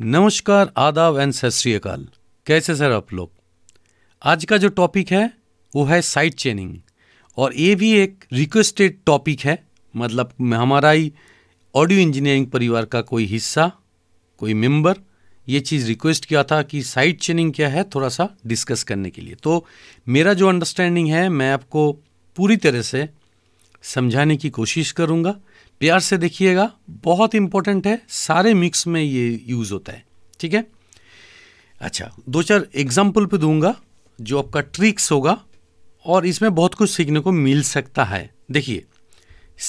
नमस्कार आदाब एंड सत श्रीकाल कैसे सर आप लोग आज का जो टॉपिक है वो है साइड चेनिंग और ये भी एक रिक्वेस्टेड टॉपिक है मतलब हमारा ही ऑडियो इंजीनियरिंग परिवार का कोई हिस्सा कोई मेंबर ये चीज़ रिक्वेस्ट किया था कि साइड चेनिंग क्या है थोड़ा सा डिस्कस करने के लिए तो मेरा जो अंडरस्टैंडिंग है मैं आपको पूरी तरह से समझाने की कोशिश करूँगा प्यार से देखिएगा बहुत इंपॉर्टेंट है सारे मिक्स में ये यूज़ होता है ठीक है अच्छा दो चार एग्जाम्पल पे दूंगा जो आपका ट्रिक्स होगा और इसमें बहुत कुछ सीखने को मिल सकता है देखिए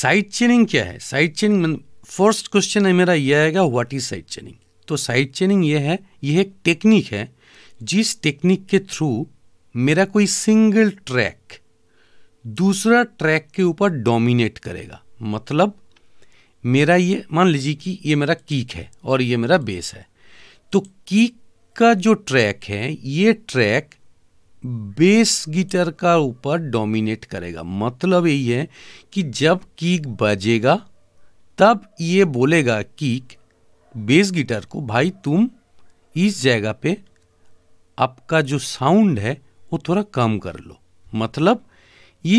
साइड चेनिंग क्या है साइड चेनिंग फर्स्ट क्वेश्चन है मेरा यह आएगा व्हाट इज साइड चेनिंग तो साइड चेनिंग यह है यह एक टेक्निक है जिस टेक्निक के थ्रू मेरा कोई सिंगल ट्रैक दूसरा ट्रैक के ऊपर डोमिनेट करेगा मतलब मेरा ये मान लीजिए कि ये मेरा कीक है और ये मेरा बेस है तो कीक का जो ट्रैक है ये ट्रैक बेस गिटार का ऊपर डोमिनेट करेगा मतलब यही है कि जब कीक बजेगा तब ये बोलेगा कीक बेस गिटार को भाई तुम इस जगह पे आपका जो साउंड है वो थोड़ा कम कर लो मतलब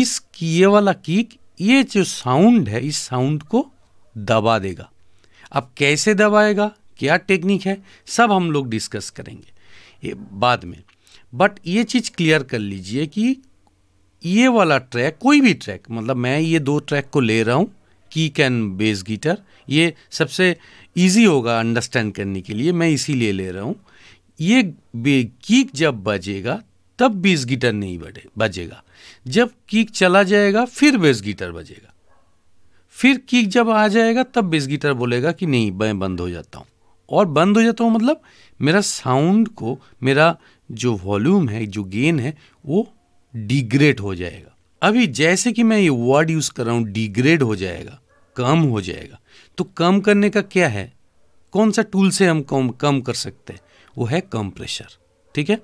इस किए वाला कीक ये जो साउंड है इस साउंड को दबा देगा अब कैसे दबाएगा क्या टेक्निक है सब हम लोग डिस्कस करेंगे ये बाद में बट ये चीज़ क्लियर कर लीजिए कि ये वाला ट्रैक कोई भी ट्रैक मतलब मैं ये दो ट्रैक को ले रहा हूँ की कैन बेस गिटर ये सबसे इजी होगा अंडरस्टैंड करने के लिए मैं इसीलिए ले रहा हूँ ये कीक जब बजेगा तब बेस गिटर नहीं बजे बजेगा जब कीक चला जाएगा फिर बेस गिटर बजेगा फिर किक जब आ जाएगा तब बेस गिटार बोलेगा कि नहीं मैं बंद हो जाता हूँ और बंद हो जाता हूँ मतलब मेरा साउंड को मेरा जो वॉल्यूम है जो गेन है वो डिग्रेड हो जाएगा अभी जैसे कि मैं ये वर्ड यूज़ कर रहा हूँ डिग्रेड हो जाएगा कम हो जाएगा तो कम करने का क्या है कौन सा टूल से हम कम कम कर सकते हैं वो है कंप्रेशर ठीक है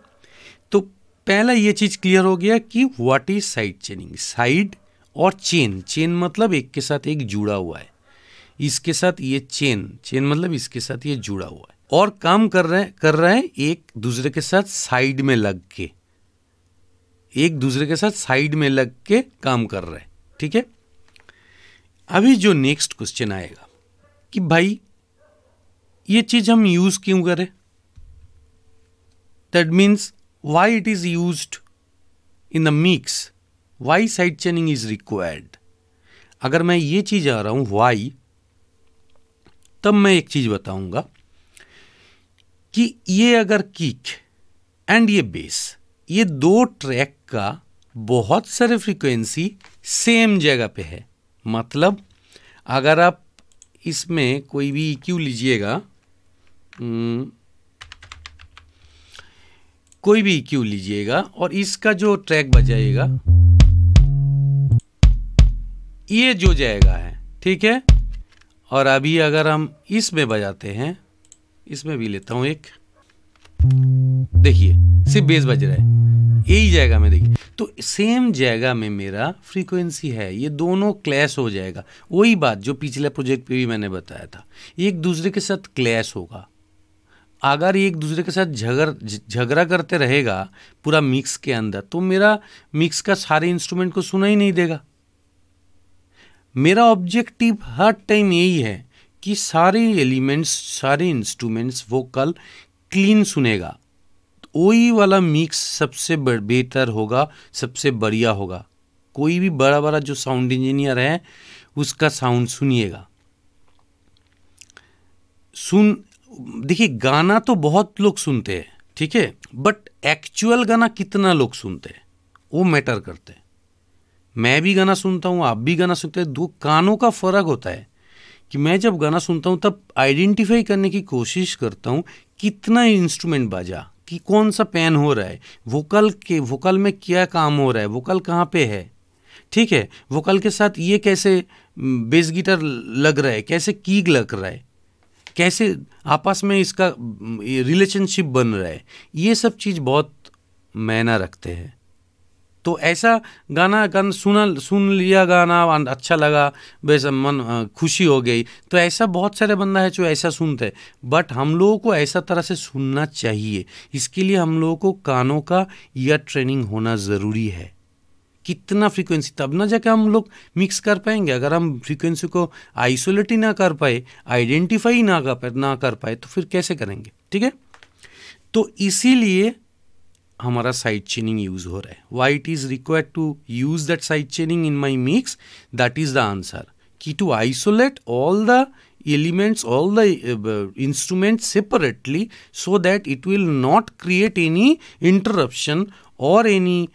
तो पहला ये चीज़ क्लियर हो गया कि what is side chaining side और चेन चेन मतलब एक के साथ एक जुड़ा हुआ है इसके साथ ये चेन चेन मतलब इसके साथ ये जुड़ा हुआ है और काम कर रहे कर रहे हैं एक दूसरे के साथ साइड में लग के एक दूसरे के साथ साइड में लग के काम कर रहे हैं ठीक है अभी जो नेक्स्ट क्वेश्चन आएगा कि भाई ये चीज हम यूज क्यों करें that means why it is use in the mix why side chaining is required अगर मैं ये चीज़ आ रहा हूँ वाई तब मैं एक चीज़ बताऊंगा कि ये अगर किक एंड ये बेस ये दो ट्रैक का बहुत सारे फ्रीक्वेंसी सेम जगह पे है मतलब अगर आप इसमें कोई भी क्यू e लीजिएगा हम्म, कोई भी क्यू e लीजिएगा और इसका जो ट्रैक बजाएगा ये जो जाएगा है ठीक है और अभी अगर हम इसमें बजाते हैं इसमें भी लेता हूं एक देखिए सिर्फ बेस बज रहा है यही जगह में देखिए तो सेम जाएगा में मेरा फ्रीक्वेंसी है ये दोनों क्लैश हो जाएगा वही बात जो पिछले प्रोजेक्ट पे भी मैंने बताया था एक दूसरे के साथ क्लैश होगा अगर एक दूसरे के साथ झगर झगड़ा करते रहेगा पूरा मिक्स के अंदर तो मेरा मिक्स का सारे इंस्ट्रूमेंट को सुना ही नहीं देगा मेरा ऑब्जेक्टिव हर टाइम यही है कि सारे एलिमेंट्स सारे इंस्ट्रूमेंट्स वोकल क्लीन सुनेगा वही वाला मिक्स सबसे बेहतर होगा सबसे बढ़िया होगा कोई भी बड़ा बड़ा जो साउंड इंजीनियर है उसका साउंड सुनिएगा सुन देखिए गाना तो बहुत लोग सुनते हैं ठीक है बट एक्चुअल गाना कितना लोग सुनते हैं वो मैटर करते हैं मैं भी गाना सुनता हूँ आप भी गाना सुनते हैं दो कानों का फ़र्क होता है कि मैं जब गाना सुनता हूँ तब आइडेंटिफाई करने की कोशिश करता हूँ कितना इंस्ट्रूमेंट बाजा कि कौन सा पेन हो रहा है वोकल के वोकल में क्या काम हो रहा है वोकल कहाँ पे है ठीक है वोकल के साथ ये कैसे बेस गिटार लग रहा है कैसे कीग लग रहा है कैसे आपस में इसका रिलेशनशिप बन रहा है ये सब चीज़ बहुत मैना रखते हैं तो ऐसा गाना गान सुना सुन लिया गाना अच्छा लगा वैसे मन खुशी हो गई तो ऐसा बहुत सारे बंदा है जो ऐसा सुनते हैं बट हम लोगों को ऐसा तरह से सुनना चाहिए इसके लिए हम लोगों को कानों का या ट्रेनिंग होना ज़रूरी है कितना फ्रीक्वेंसी तब ना जाके हम लोग मिक्स कर पाएंगे अगर हम फ्रीक्वेंसी को आइसोलेट ही ना कर पाए आइडेंटिफाई ना कर पाए ना कर पाए तो फिर कैसे करेंगे ठीक है तो इसीलिए हमारा साइड चेनिंग यूज हो रहा है why it is required to use that side chaining in my mix that is the answer कि to isolate all the elements all the instrument separately so that it will not create any interruption और any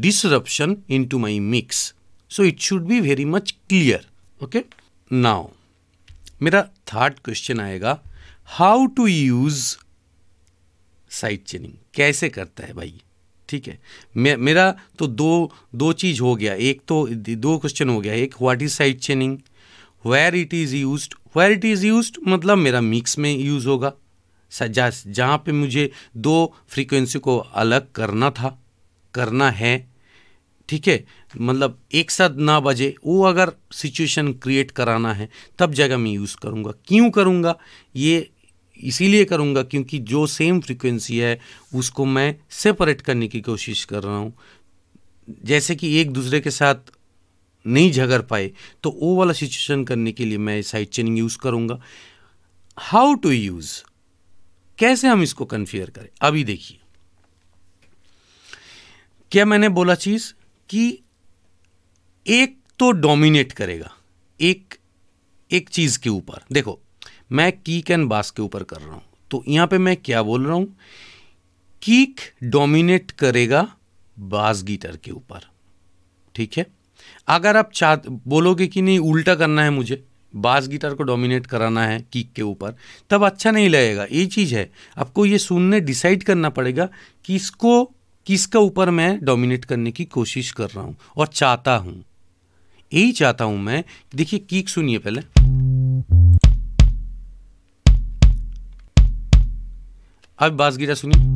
disruption into my mix so it should be very much clear okay now मेरा third question आएगा how to use side chaining कैसे करता है भाई ठीक है मे, मेरा तो दो दो चीज़ हो गया एक तो दो क्वेश्चन हो गया एक what is side chaining where it is use where it is use मतलब मेरा मिक्स में यूज़ होगा जहाँ पे मुझे दो फ्रीक्वेंसी को अलग करना था करना है ठीक है मतलब एक साथ ना बजे वो अगर सिचुएशन क्रिएट कराना है तब जगह मैं यूज़ करूँगा क्यों करूँगा ये इसीलिए करूँगा क्योंकि जो सेम फ्रीक्वेंसी है उसको मैं सेपरेट करने की कोशिश कर रहा हूँ जैसे कि एक दूसरे के साथ नहीं झगड़ पाए तो वो वाला सिचुएशन करने के लिए मैं साइड चेनिंग यूज़ करूँगा हाउ टू यूज़ कैसे हम इसको कन्फियर करें अभी देखिए क्या मैंने बोला चीज़ कि एक तो डोमिनेट करेगा एक एक चीज़ के ऊपर देखो मैं कीक एंड बास के ऊपर कर रहा हूँ तो यहाँ पे मैं क्या बोल रहा हूँ कीक डोमिनेट करेगा बास गिटार के ऊपर ठीक है अगर आप चाह बोलोगे कि नहीं उल्टा करना है मुझे बास गिटार को डोमिनेट कराना है कीक के ऊपर तब अच्छा नहीं लगेगा ये चीज़ है आपको ये सुनने डिसाइड करना पड़ेगा कि इसको किसका ऊपर मैं डोमिनेट करने की कोशिश कर रहा हूँ और चाहता हूँ यही चाहता हूँ मैं देखिए कीक सुनिए पहले अब बास गिरा सुनिए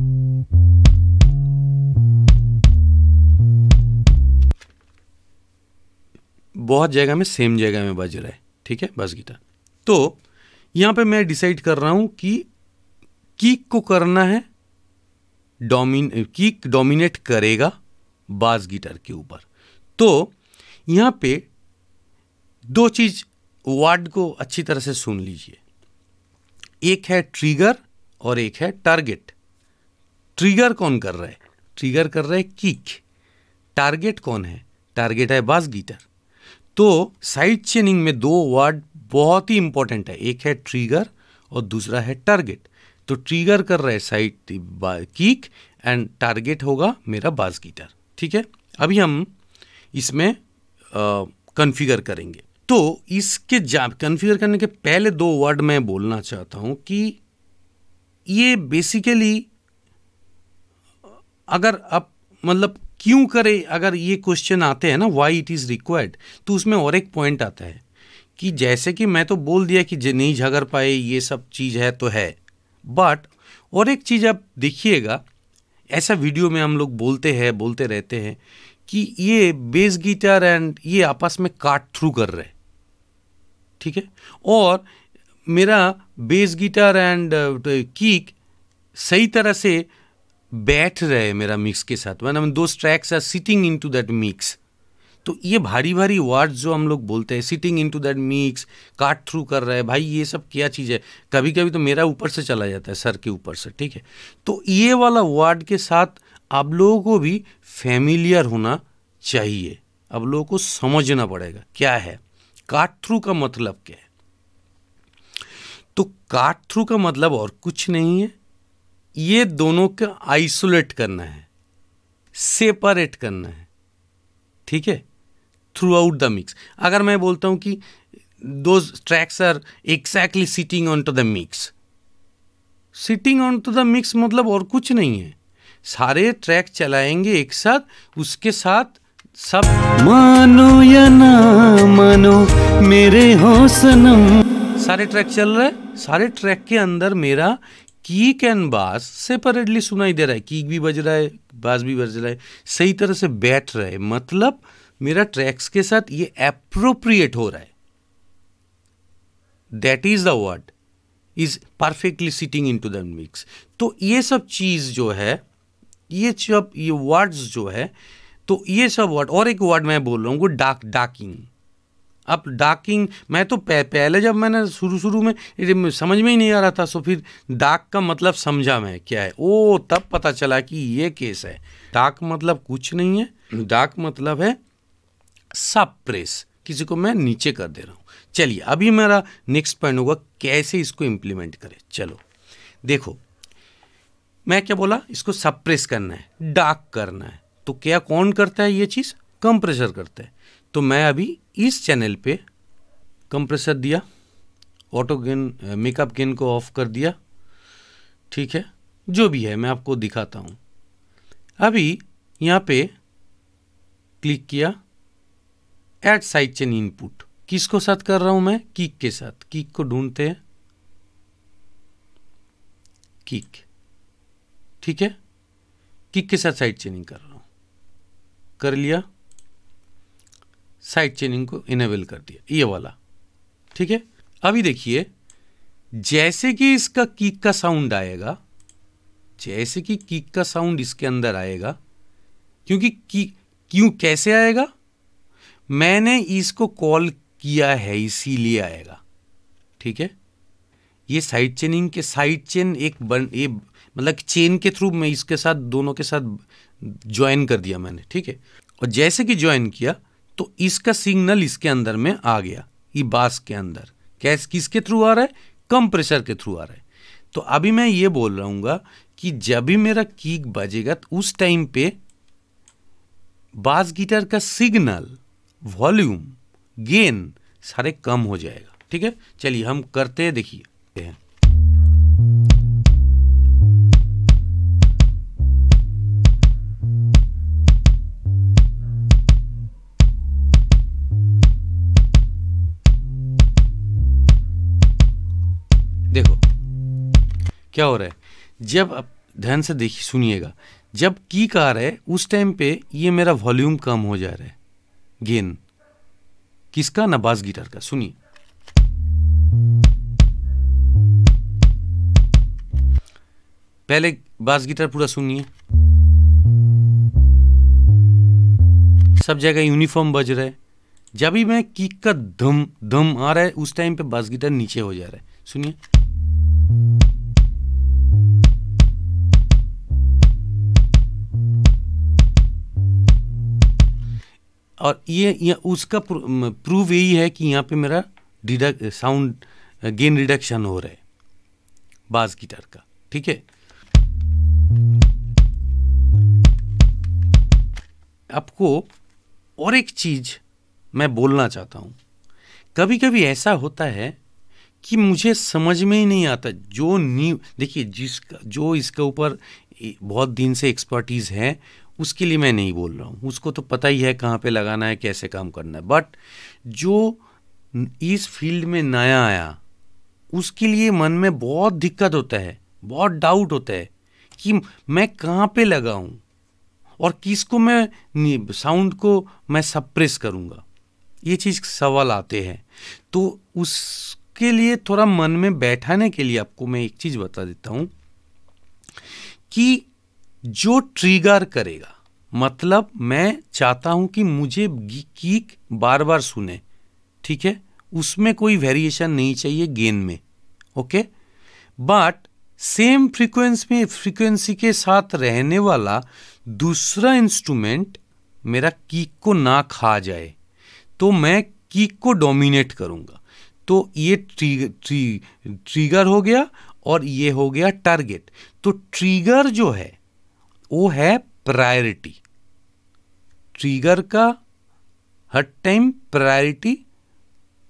बहुत जगह में सेम जगह में बज रहा है ठीक है बस गिटार तो यहां पे मैं डिसाइड कर रहा हूं कि किक को करना है डोमिन किक डोमिनेट करेगा बास गिटार के ऊपर तो यहां पे दो चीज़ वार्ड को अच्छी तरह से सुन लीजिए एक है ट्रिगर और एक है टारगेट ट्रिगर कौन कर रहा है ट्रिगर कर रहा है किक टारगेट कौन है टारगेट है बास गिटार तो साइड चेनिंग में दो वर्ड बहुत ही इंपॉर्टेंट है एक है ट्रिगर और दूसरा है टारगेट तो ट्रिगर कर रहा है साइड किक एंड टारगेट होगा मेरा बास गिटार ठीक है अभी हम इसमें कन्फिगर करेंगे तो इसके जा कन्फिगर करने के पहले दो वर्ड मैं बोलना चाहता हूँ कि ये बेसिकली अगर आप मतलब क्यों करें अगर ये क्वेश्चन आते हैं ना वाई इट इज़ रिक्वायर्ड तो उसमें और एक पॉइंट आता है कि जैसे कि मैं तो बोल दिया कि नहीं झगड़ पाए ये सब चीज़ है तो है बट और एक चीज़ आप देखिएगा ऐसा वीडियो में हम लोग बोलते हैं बोलते रहते हैं कि ये बेस गिटार एंड ये आपस में काट थ्रू कर रहे ठीक है और मेरा बेस गिटार एंड कीक सही तरह से बैठ रहे है मेरा मिक्स के साथ मैंने दो tracks are sitting into that mix तो ये भारी भारी वर्ड्स जो हम लोग बोलते हैं sitting into that mix cut through कर रहे हैं भाई ये सब क्या चीज़ है कभी कभी तो मेरा ऊपर से चला जाता है सर के ऊपर से ठीक है तो ये वाला वर्ड के साथ आप लोगों को भी फैमिलियर होना चाहिए आप लोगों को समझना पड़ेगा क्या है काट थ्रू का मतलब क्या है काट थ्रू का मतलब और कुछ नहीं है ये दोनों का आइसोलेट करना है सेपरेट करना है ठीक है थ्रू आउट द मिक्स अगर मैं बोलता हूं कि दो tracks are exactly sitting onto the mix sitting onto the mix मतलब और कुछ नहीं है सारे ट्रैक चलाएंगे एक साथ उसके साथ सब मानो या ना मानो मेरे हो सनम सारे ट्रैक चल रहे सारे ट्रैक के अंदर मेरा कीक एंड बास सेपरेटली सुनाई दे रहा है कीक भी बज रहा है बास भी बज रहा है सही तरह से बैठ रहा है मतलब मेरा ट्रैक्स के साथ ये अप्रोप्रिएट हो रहा है that is the word is perfectly sitting into the mix तो ये सब चीज़ जो है ये सब ये वर्ड्स जो है तो ये सब वर्ड और एक वर्ड मैं बोल रहा हूँ वो डाक डाकिंग अब डाकिंग मैं तो पह, पहले जब मैंने शुरू शुरू में समझ में ही नहीं आ रहा था सो फिर डाक का मतलब समझा मैं क्या है ओ तब पता चला कि ये केस है डाक मतलब कुछ नहीं है डाक मतलब है सब प्रेस किसी को मैं नीचे कर दे रहा हूँ चलिए अभी मेरा नेक्स्ट पॉइंट होगा कैसे इसको इम्प्लीमेंट करें चलो देखो मैं क्या बोला इसको सप्रेस करना है डाक करना है तो क्या कौन करता है ये चीज़ कंप्रेसर करते हैं तो मैं अभी इस चैनल पे कंप्रेसर दिया ऑटो गेन मेकअप गेन को ऑफ कर दिया ठीक है जो भी है मैं आपको दिखाता हूँ अभी यहाँ पे क्लिक किया एट साइड चेन इनपुट किसको साथ कर रहा हूँ मैं किक के साथ किक को ढूंढते हैं किक ठीक है किक के साथ साइड चेनिंग कर रहा हूँ कर लिया साइड चेनिंग को इनेबल कर दिया ये वाला ठीक है अभी देखिए जैसे कि इसका कीक का साउंड आएगा जैसे कि कीक का साउंड इसके अंदर आएगा क्योंकि की क्यों कैसे आएगा मैंने इसको कॉल किया है इसीलिए आएगा ठीक है ये साइड चेनिंग के साइड चेन एक बन ये मतलब चेन के थ्रू मैं इसके साथ दोनों के साथ ज्वाइन कर दिया मैंने ठीक है और जैसे कि ज्वाइन किया तो इसका सिग्नल इसके अंदर में आ गया ये बास के अंदर कैस किसके थ्रू आ रहा है कम प्रेशर के थ्रू आ रहा है तो अभी मैं ये बोल रहा कि जब भी मेरा कीक बजेगा तो उस टाइम पे बास गिटार का सिग्नल वॉल्यूम गेन सारे कम हो जाएगा ठीक है चलिए हम करते हैं देखिए क्या हो रहा है जब आप ध्यान से देखिए सुनिएगा जब की का आ रहा है उस टाइम पे ये मेरा वॉल्यूम कम हो जा रहा है गेन किसका ना बास गिटार का सुनिए पहले बास गिटार पूरा सुनिए सब जगह यूनिफॉर्म बज रहा है जब भी मैं किक का धम धम आ रहा है उस टाइम पे बास गिटार नीचे हो जा रहा है सुनिए और ये, ये उसका प्रूव यही है कि यहाँ पे मेरा डिडक साउंड गेन रिडक्शन हो रहा है बाज गिटार का ठीक है आपको और एक चीज़ मैं बोलना चाहता हूँ कभी कभी ऐसा होता है कि मुझे समझ में ही नहीं आता जो न्यू देखिए जिसका जो इसके ऊपर बहुत दिन से एक्सपर्टीज़ है उसके लिए मैं नहीं बोल रहा हूँ उसको तो पता ही है कहाँ पे लगाना है कैसे काम करना है बट जो इस फील्ड में नया आया उसके लिए मन में बहुत दिक्कत होता है बहुत डाउट होता है कि मैं कहाँ पे लगाऊँ और किसको मैं साउंड को मैं सप्रेस करूँगा ये चीज़ सवाल आते हैं तो उसके लिए थोड़ा मन में बैठाने के लिए आपको मैं एक चीज़ बता देता हूँ कि जो ट्रिगर करेगा मतलब मैं चाहता हूं कि मुझे कीक बार बार सुने ठीक है उसमें कोई वेरिएशन नहीं चाहिए गेन में ओके बट सेम फ्रिक्वेंसी में फ्रीक्वेंसी के साथ रहने वाला दूसरा इंस्ट्रूमेंट मेरा कीक को ना खा जाए तो मैं कीक को डोमिनेट करूंगा तो ये ट्री, ट्री, हो गया और ये हो गया टारगेट तो ट्रिगर जो है वो है प्रायोरिटी ट्रिगर का हर टाइम प्रायोरिटी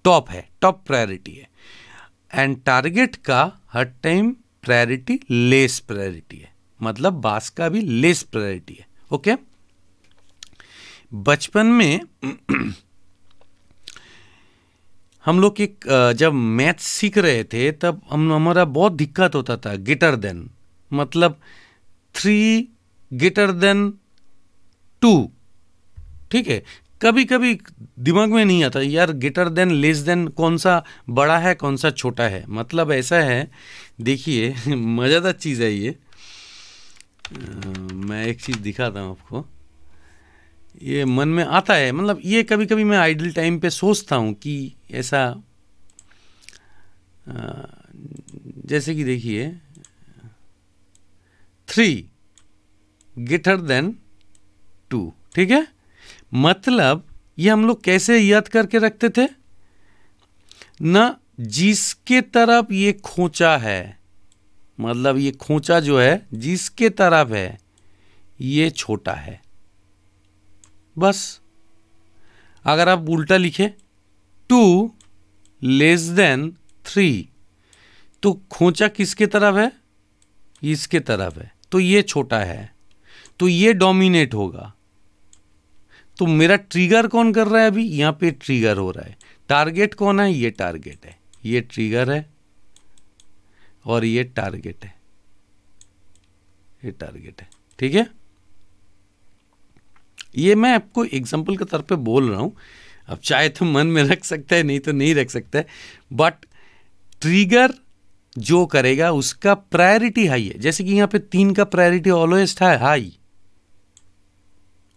टॉप है टॉप प्रायोरिटी है एंड टारगेट का हर टाइम प्रायोरिटी लेस प्रायोरिटी है मतलब बास का भी लेस प्रायोरिटी है ओके बचपन में हम लोग एक जब मैथ सीख रहे थे तब हम हमारा बहुत दिक्कत होता था गिटर देन मतलब थ्री ग्रेटर देन टू ठीक है कभी कभी दिमाग में नहीं आता यार ग्रेटर देन लेस देन कौन सा बड़ा है कौन सा छोटा है मतलब ऐसा है देखिए मज़ेदार चीज़ है ये मैं एक चीज़ दिखाता हूँ आपको ये मन में आता है मतलब ये कभी कभी मैं आइडल टाइम पे सोचता हूँ कि ऐसा जैसे कि देखिए थ्री ग्रेटर देन टू ठीक है मतलब ये हम लोग कैसे याद करके रखते थे न जिसके तरफ ये खोचा है मतलब ये खोचा जो है जिसके तरफ है ये छोटा है बस अगर आप उल्टा लिखे टू लेस देन थ्री तो खोचा किसके तरफ है इसके तरफ है तो ये छोटा है तो ये डोमिनेट होगा तो मेरा ट्रिगर कौन कर रहा है अभी यहां पे ट्रिगर हो रहा है टारगेट कौन है ये टारगेट है ये ट्रिगर है और ये टारगेट है ये टारगेट है ठीक है ये मैं आपको एग्जाम्पल के तौर पे बोल रहा हूं अब चाहे तो मन में रख सकता है नहीं तो नहीं रख सकता है बट ट्रिगर जो करेगा उसका प्रायोरिटी हाई है जैसे कि यहां पे तीन का प्रायोरिटी ऑलवेज था हाई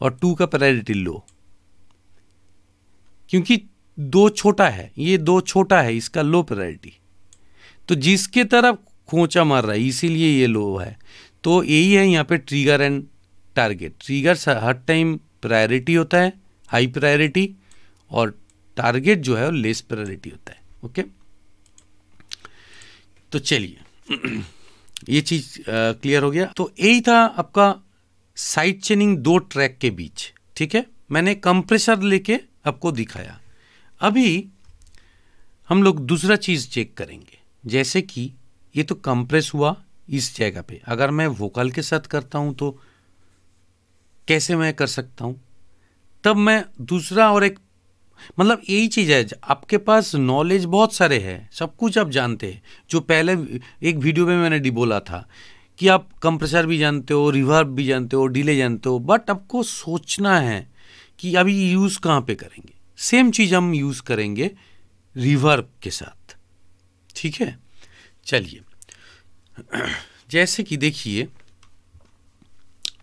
और टू का प्रायोरिटी लो क्योंकि दो छोटा है ये दो छोटा है इसका लो प्रायोरिटी तो जिसके तरफ खोचा मार रहा है इसीलिए ये लो है तो यही है यहाँ पे ट्रिगर एंड टारगेट ट्रिगर हर टाइम प्रायोरिटी होता है हाई प्रायोरिटी और टारगेट जो है वो लेस प्रायोरिटी होता है ओके तो चलिए ये चीज़ क्लियर हो गया तो यही था आपका साइड चेनिंग दो ट्रैक के बीच ठीक है मैंने कंप्रेसर लेके आपको दिखाया अभी हम लोग दूसरा चीज़ चेक करेंगे जैसे कि ये तो कंप्रेस हुआ इस जगह पे अगर मैं वोकल के साथ करता हूं तो कैसे मैं कर सकता हूं तब मैं दूसरा और एक मतलब यही चीज़ है आपके पास नॉलेज बहुत सारे है सब कुछ आप जानते हैं जो पहले एक वीडियो में मैंने बोला था कि आप कंप्रेसर भी जानते हो रिवर्ब भी जानते हो डिले जानते हो बट आपको सोचना है कि अभी यूज़ कहाँ पे करेंगे सेम चीज़ हम यूज़ करेंगे रिवर्ब के साथ ठीक है चलिए जैसे कि देखिए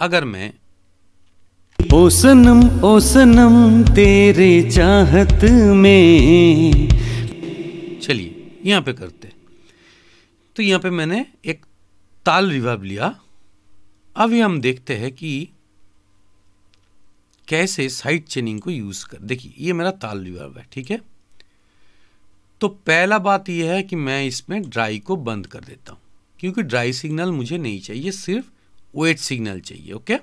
अगर मैं ओ सनम ओ सनम तेरे चाहत में चलिए यहाँ पे करते तो यहाँ पे मैंने एक ताल रिवर्ब लिया अभी हम देखते हैं कि कैसे साइड चेनिंग को यूज़ कर देखिए ये मेरा ताल रिवर्ब है ठीक है तो पहला बात यह है कि मैं इसमें ड्राई को बंद कर देता हूं क्योंकि ड्राई सिग्नल मुझे नहीं चाहिए सिर्फ वेट सिग्नल चाहिए ओके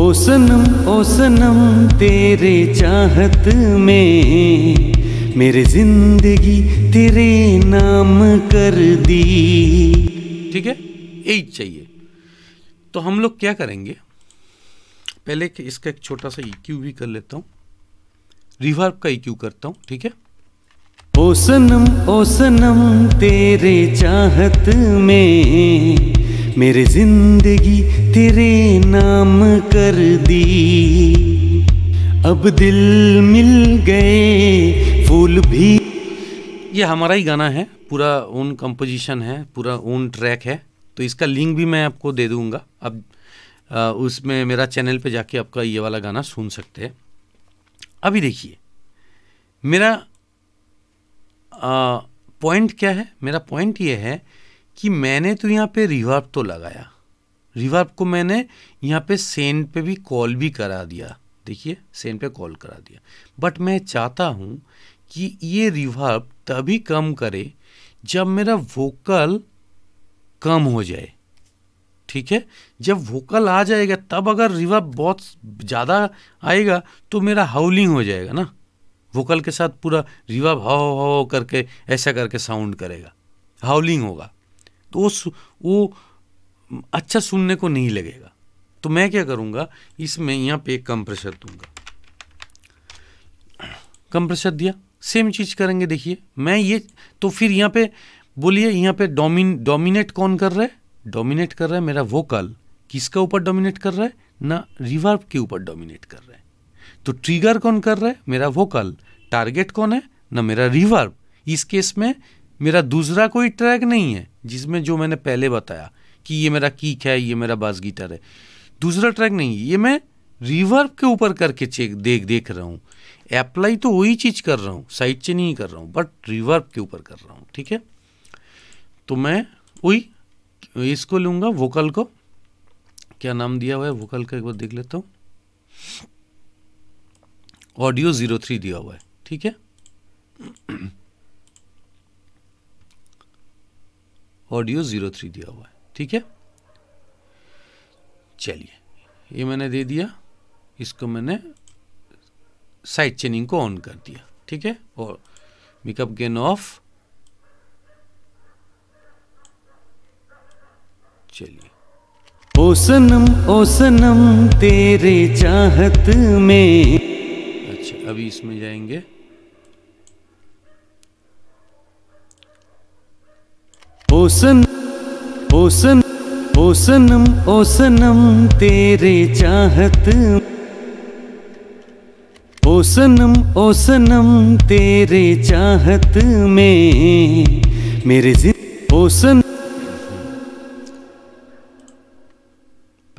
ओ सनम ओ सनम तेरे चाहत में मेरे जिंदगी तेरे नाम कर दी ठीक है यही चाहिए तो हम लोग क्या करेंगे पहले इसका एक छोटा सा ई e भी कर लेता हूँ रिवर्ब का ई e करता हूँ ठीक है ओ सनम ओ सनम तेरे चाहत में मेरे जिंदगी तेरे नाम कर दी अब दिल मिल गए फूल भी ये हमारा ही गाना है पूरा ओन कंपोजिशन है पूरा ओन ट्रैक है तो इसका लिंक भी मैं आपको दे दूंगा अब उसमें मेरा चैनल पे जाके आपका ये वाला गाना सुन सकते हैं अभी देखिए मेरा पॉइंट क्या है मेरा पॉइंट ये है कि मैंने तो यहाँ पे रिवर्ब तो लगाया रिवर्ब को मैंने यहाँ पे सेंड पे भी कॉल भी करा दिया देखिए सेंड पे कॉल करा दिया बट मैं चाहता हूँ कि ये रिवर्ब तभी कम करे जब मेरा वोकल कम हो जाए ठीक है जब वोकल आ जाएगा तब अगर रिवर्ब बहुत ज़्यादा आएगा तो मेरा हाउलिंग हो जाएगा ना वोकल के साथ पूरा रिवर्ब हाव हाव करके ऐसा करके साउंड करेगा हाउलिंग होगा तो वो वो अच्छा सुनने को नहीं लगेगा तो मैं क्या करूँगा इसमें यहाँ पे एक कंप्रेसर दूंगा कंप्रेसर दिया सेम चीज़ करेंगे देखिए मैं ये तो फिर यहाँ पे बोलिए यहाँ पे डोमिन डोमिनेट कौन कर रहा है डोमिनेट कर रहा है मेरा वोकल किसका ऊपर डोमिनेट कर रहा है ना रिवर्ब के ऊपर डोमिनेट कर रहा है तो ट्रिगर कौन कर रहा है मेरा वोकल टारगेट कौन है ना मेरा रिवर्ब इस केस में मेरा दूसरा कोई ट्रैक नहीं है जिसमें जो मैंने पहले बताया कि ये मेरा कीक है ये मेरा बास गिटार है दूसरा ट्रैक नहीं है ये मैं रिवर्ब के ऊपर करके चेक देख देख रहा हूँ अप्लाई तो वही चीज़ कर रहा हूँ साइड से नहीं कर रहा हूँ बट रिवर्ब के ऊपर कर रहा हूँ ठीक है तो मैं वही इसको लूंगा वोकल को क्या नाम दिया हुआ है वोकल का एक बार देख लेता हूँ ऑडियो जीरो थ्री दिया हुआ है ठीक है ऑडियो जीरो थ्री दिया हुआ है ठीक है चलिए ये मैंने दे दिया इसको मैंने साइड चेनिंग को ऑन कर दिया ठीक है और मेकअप गेन ऑफ चलिए ओ सनम ओ सनम तेरे चाहत में अच्छा अभी इसमें जाएंगे ओ सन ओ सन ओ सनम ओ सनम तेरे चाहत ओ सनम ओ सनम तेरे चाहत में मेरे जिन ओ सन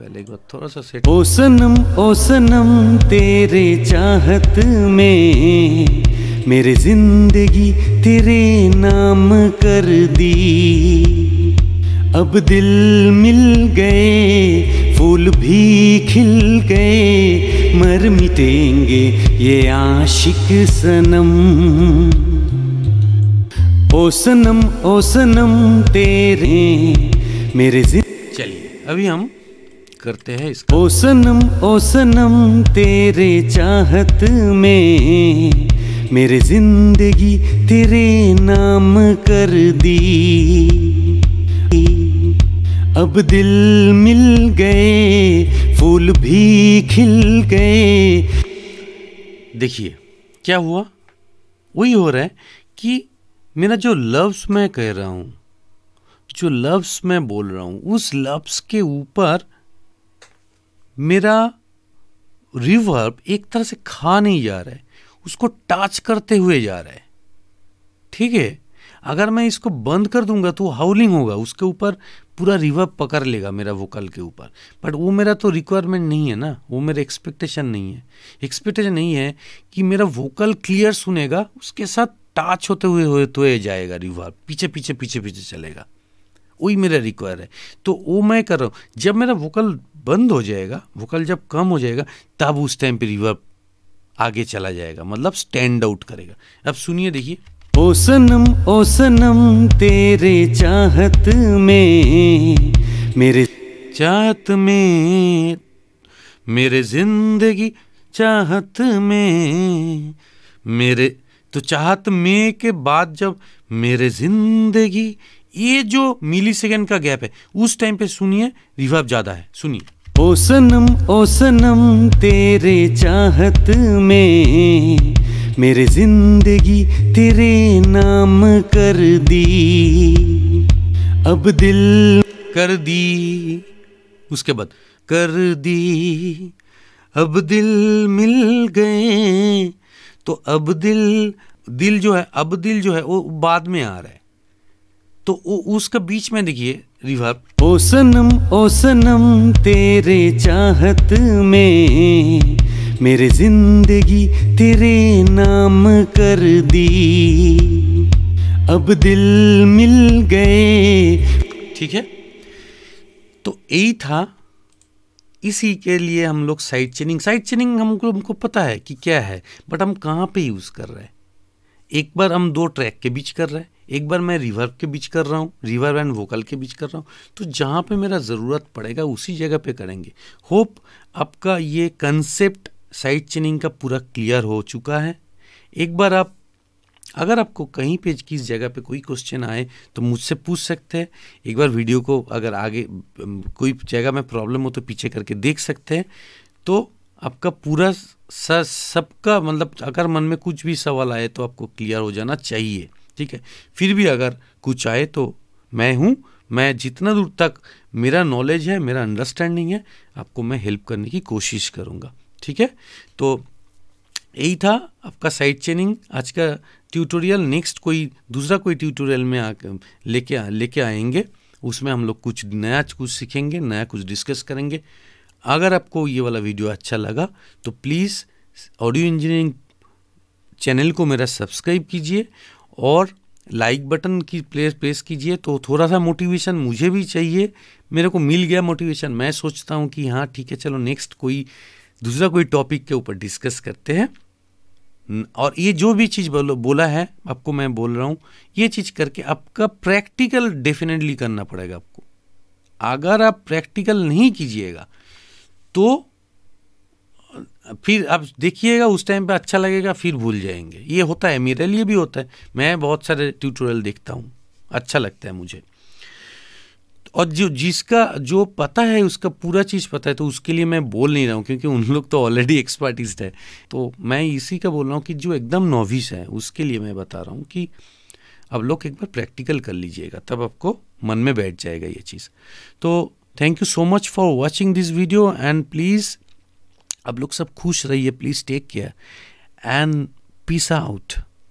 पहले एक बार थोड़ा सा सेट ओ सनम ओ सनम तेरे चाहत में मेरे जिंदगी तेरे नाम कर दी अब दिल मिल गए फूल भी खिल गए मर मिटेंगे ये आशिक सनम ओ सनम ओ सनम तेरे मेरे चलिए अभी हम करते हैं इस ओ सनम ओ सनम तेरे चाहत में मेरे जिंदगी तेरे नाम कर दी अब दिल मिल गए फूल भी खिल गए देखिए क्या हुआ वही हो रहा है कि मेरा जो लफ्स मैं कह रहा हूँ जो लफ्स मैं बोल रहा हूँ उस लफ्स के ऊपर मेरा रिवर्ब एक तरह से खा नहीं जा रहा है उसको टच करते हुए जा रहा है ठीक है अगर मैं इसको बंद कर दूंगा तो हाउलिंग होगा उसके ऊपर पूरा रिवर्ब पकड़ लेगा मेरा वोकल के ऊपर बट वो मेरा तो रिक्वायरमेंट नहीं है ना वो मेरा एक्सपेक्टेशन नहीं है एक्सपेक्टेशन नहीं है कि मेरा वोकल क्लियर सुनेगा उसके साथ टच होते हुए होते हुए तो जाएगा रिवर्ब पीछे पीछे पीछे पीछे चलेगा वही मेरा रिक्वायर है तो वो मैं कर रहा हूँ जब मेरा वोकल बंद हो जाएगा वोकल जब कम हो जाएगा तब उस टाइम पे रिवर्ब आगे चला जाएगा मतलब स्टैंड आउट करेगा अब सुनिए देखिए ओ सनम ओ सनम तेरे चाहत में मेरे चाहत में मेरे जिंदगी चाहत में मेरे तो चाहत में के बाद जब मेरे जिंदगी ये जो मिली सेकेंड का गैप है उस टाइम पे सुनिए रिवर्ब ज्यादा है सुनिए ओ सनम ओ सनम तेरे चाहत में मेरे जिंदगी तेरे नाम कर दी अब दिल कर दी उसके बाद कर दी अब दिल मिल गए तो अब दिल दिल जो है अब दिल जो है वो बाद में आ रहा है तो उ, उसका बीच में देखिए रिवर ओ सनम ओ सनम तेरे चाहत में मेरे जिंदगी तेरे नाम कर दी अब दिल मिल गए ठीक है तो यही था इसी के लिए हम लोग साइड चेनिंग साइड चेनिंग हमको हमको पता है कि क्या है बट हम कहाँ पे यूज़ कर रहे हैं एक बार हम दो ट्रैक के बीच कर रहे हैं एक बार मैं रिवर्ब के बीच कर रहा हूँ रिवर्ब एंड वोकल के बीच कर रहा हूँ तो जहाँ पे मेरा ज़रूरत पड़ेगा उसी जगह पे करेंगे होप आपका ये कंसेप्ट साइड चेनिंग का पूरा क्लियर हो चुका है एक बार आप अगर आपको कहीं पे किस जगह पे कोई क्वेश्चन आए तो मुझसे पूछ सकते हैं एक बार वीडियो को अगर आगे कोई जगह में प्रॉब्लम हो तो पीछे करके देख सकते हैं तो आपका पूरा सबका मतलब अगर मन में कुछ भी सवाल आए तो आपको क्लियर हो जाना चाहिए ठीक है फिर भी अगर कुछ आए तो मैं हूँ मैं जितना दूर तक मेरा नॉलेज है मेरा अंडरस्टैंडिंग है आपको मैं हेल्प करने की कोशिश करूँगा ठीक है तो यही था आपका साइड चेनिंग आज का ट्यूटोरियल नेक्स्ट कोई दूसरा कोई ट्यूटोरियल में आ लेके लेके आएंगे उसमें हम लोग कुछ नया कुछ सीखेंगे नया कुछ डिस्कस करेंगे अगर आपको ये वाला वीडियो अच्छा लगा तो प्लीज़ ऑडियो इंजीनियरिंग चैनल को मेरा सब्सक्राइब कीजिए और लाइक बटन की प्लेस प्रेस कीजिए तो थोड़ा सा मोटिवेशन मुझे भी चाहिए मेरे को मिल गया मोटिवेशन मैं सोचता हूँ कि हाँ ठीक है चलो नेक्स्ट कोई दूसरा कोई टॉपिक के ऊपर डिस्कस करते हैं और ये जो भी चीज़ बोलो बोला है आपको मैं बोल रहा हूँ ये चीज़ करके आपका प्रैक्टिकल डेफिनेटली करना पड़ेगा आपको अगर आप प्रैक्टिकल नहीं कीजिएगा तो फिर आप देखिएगा उस टाइम पे अच्छा लगेगा फिर भूल जाएंगे ये होता है मेरे लिए भी होता है मैं बहुत सारे ट्यूटोरियल देखता हूँ अच्छा लगता है मुझे और जो जिसका जो पता है उसका पूरा चीज़ पता है तो उसके लिए मैं बोल नहीं रहा हूँ क्योंकि उन लोग तो ऑलरेडी एक्सपर्टिस्ट है तो मैं इसी का बोल रहा हूँ कि जो एकदम नोविस है उसके लिए मैं बता रहा हूँ कि अब लोग एक बार प्रैक्टिकल कर लीजिएगा तब आपको मन में बैठ जाएगा ये चीज़ तो thank you so much for watching this video and please अब लोग सब खुश रहिए please take care and peace out